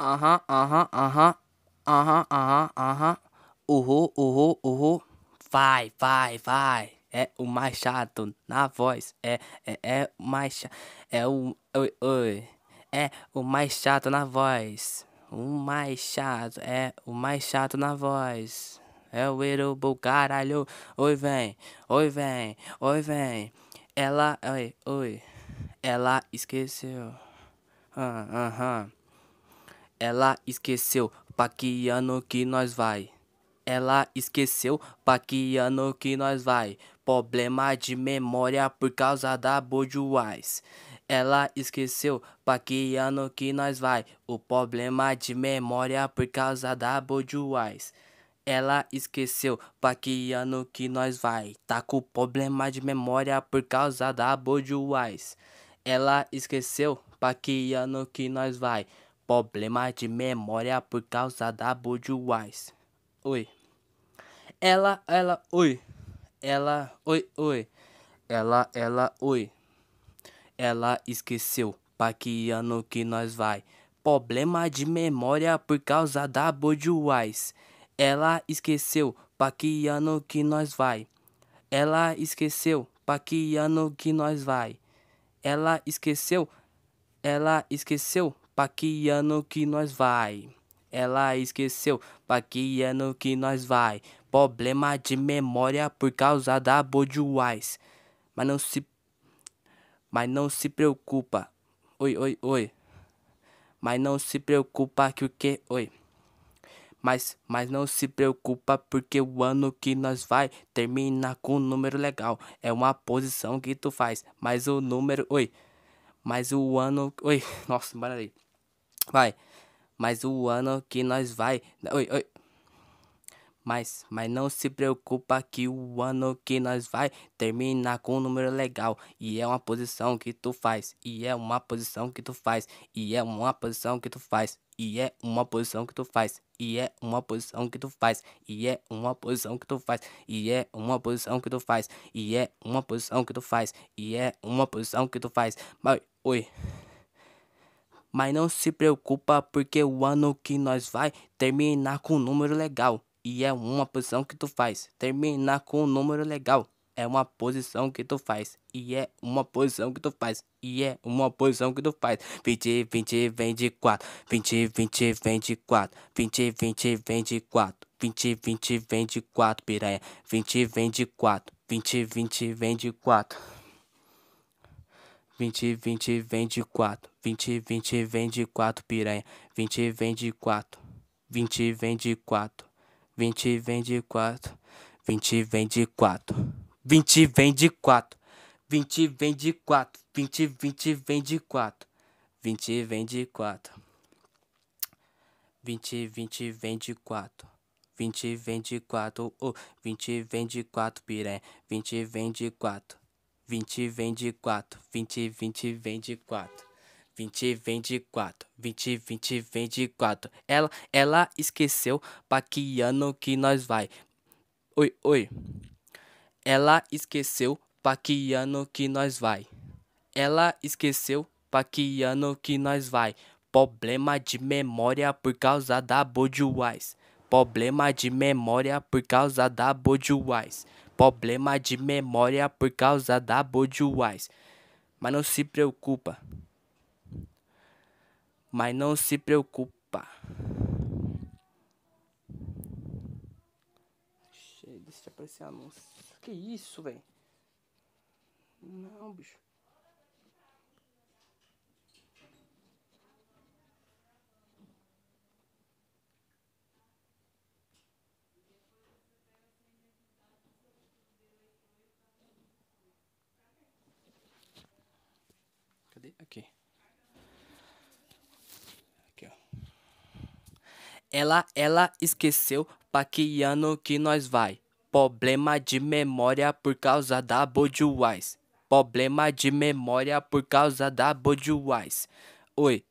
aham, aham, aham, aham, aham, aham, uhu uhu uhu vai, vai, vai. É o mais chato na voz, é, é, é o mais chato, é o, oi, oi, é o mais chato na voz. O mais chato, é o mais chato na voz. É o Erubu, caralho. Oi, vem, oi, vem, oi, vem. Ela, oi, oi. Ela esqueceu. Aham. uh -huh. Ela esqueceu, paquiano que ano que nós vai. Ela esqueceu, paquiano que ano que nós vai. Problema de memória por causa da Bojuais. Ela esqueceu, paquiano que ano que nós vai. O problema de memória por causa da Bojuais. Ela esqueceu, paquiano que ano que nós vai. Tá com problema de memória por causa da Bojuais. Ela esqueceu, que ano que nós vai. Problema de memória por causa da Budweiss. Oi. Ela, ela, oi. Ela, oi, oi. Ela, ela, oi. Ela esqueceu pra que ano que nós vai. Problema de memória por causa da Budweiss. Ela esqueceu pra que ano que nós vai. Ela esqueceu pra que ano que nós vai. Ela esqueceu. Ela esqueceu pa que ano que nós vai. Ela esqueceu, pa que ano que nós vai. Problema de memória por causa da Bojuais. Mas não se mas não se preocupa. Oi, oi, oi. Mas não se preocupa que o que? Oi. Mas, mas não se preocupa porque o ano que nós vai termina com um número legal. É uma posição que tu faz, mas o número, oi. Mas o ano. Oi, nossa, bora aí. Vai. Mas o ano que nós vai. Oi, oi. Mas, mas não se preocupa que o ano que nós vai terminar com um número legal. E é uma posição que tu faz. E é uma posição que tu faz. E é uma posição que tu faz. E é uma posição que tu faz. E é uma posição que tu faz. E é uma posição que tu faz. E é uma posição que tu faz. E é uma posição que tu faz. E é uma posição que tu faz. Mas Oi. Mas não se preocupa porque o ano que nós vai terminar com um número legal. E é uma posição que tu faz. Terminar com um número legal. É uma posição que tu faz. E é uma posição que tu faz. E é uma posição que tu faz. 20, 20, vem de 4. 20, 20, vem de 4. 20, 20, vem de 4. 20, 20, vem de 4, piranha. 20, vem de 4. 20, 20, vem de 4. 20, 20, vende 4. 20, 20, vende quatro piranha. 20, vende 4. 20, vende 4. 20, vende quatro 20, vende 4. 20, vende quatro 20, vende 4. 20, 20, vende 4. 20, vende 4. 20, 20, vende 4. 20, vende 4. Oh, 20, vende 4, piranha. 20, vende 20 vem de quatro, vinte vinte vem de quatro. 20, vem de 4, 20, 20, vem de 4. Ela, ela esqueceu pra que ano que nós vai. Oi, oi. Ela esqueceu pra que ano que nós vai. Ela esqueceu pra que ano que nós vai. Problema de memória por causa da Budweiser. Problema de memória por causa da Budweiser. Problema de memória por causa da Budweiser. Mas não se preocupa. Mas não se preocupa. Deixa eu aparecer anúncio. Que isso, velho? Não, bicho. Aqui. Aqui, ó. Ela, ela esqueceu pra que ano que nós vai. Problema de memória por causa da Budweiss. Problema de memória por causa da Budweiss. Oi.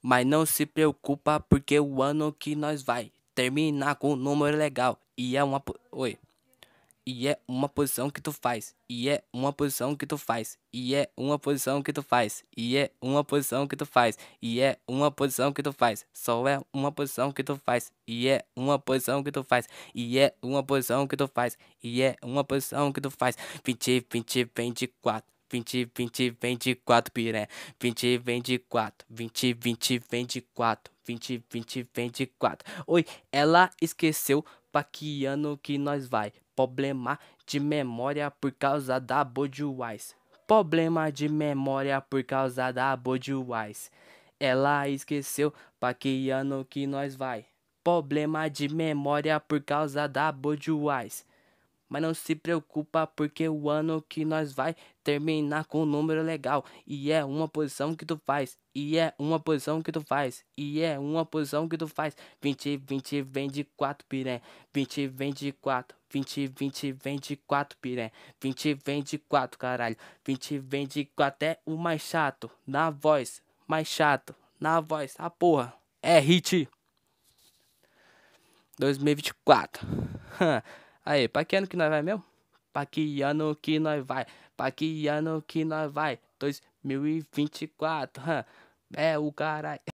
Mas não se preocupa porque o ano que nós vai terminar com um número legal. E é uma... Oi. E é uma posição que tu faz. E é uma posição que tu faz. E é uma posição que tu faz. E é uma posição que tu faz. E é uma posição que tu faz. Só é uma posição que tu faz. E é uma posição que tu faz. E é uma posição que tu faz. E é uma posição que tu faz. 20, 20, 24. 20, 20, 24, piré. 20, 24. 20, 20, 24. 20, 20, 24. Oi, ela esqueceu Paquiano que ano que nós vai? Problema de memória por causa da Budweiser. Problema de memória por causa da Budweiser. Ela esqueceu paquiano que ano que nós vai? Problema de memória por causa da Budweiser. Mas não se preocupa porque o ano que nós vai terminar com um número legal. E é uma posição que tu faz. E é uma posição que tu faz. E é uma posição que tu faz. 20, 20, vende 4 piré. 20, vende 4. 20, 20, vende 4 piré. 20, vende 4, caralho. 20, vende 4. É o mais chato. Na voz. Mais chato. Na voz. A porra. É hit. 2024. Aí, pra que ano que nós vai mesmo? Pra que ano que nós vai? Pra que ano que nós vai? 2024, hum, é o caralho.